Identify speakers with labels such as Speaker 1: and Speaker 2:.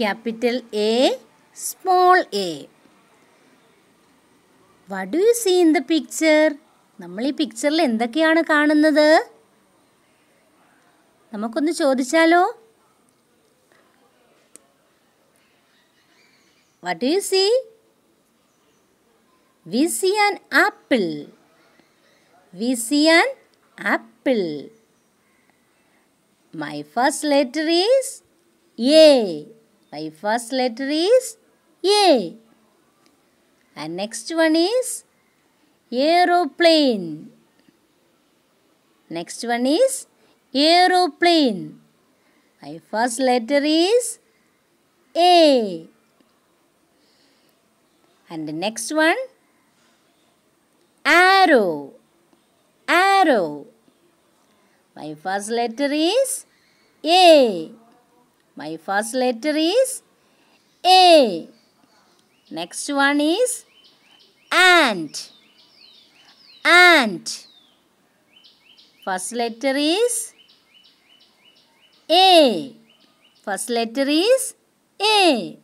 Speaker 1: capital A, small a. What do you see in the picture? നമ്മൾ ഈ പിക്ചറിൽ എന്തൊക്കെയാണ് കാണുന്നത് നമുക്കൊന്ന് ചോദിച്ചാലോ What do you see? We see an apple. We see an apple. My first letter is A. My first letter is A. And next one is aeroplane. Next one is aeroplane. My first letter is A. And the next one arrow. Arrow. My first letter is A. My first letter is A. Next one is ant. Ant. First letter is A. First letter is A.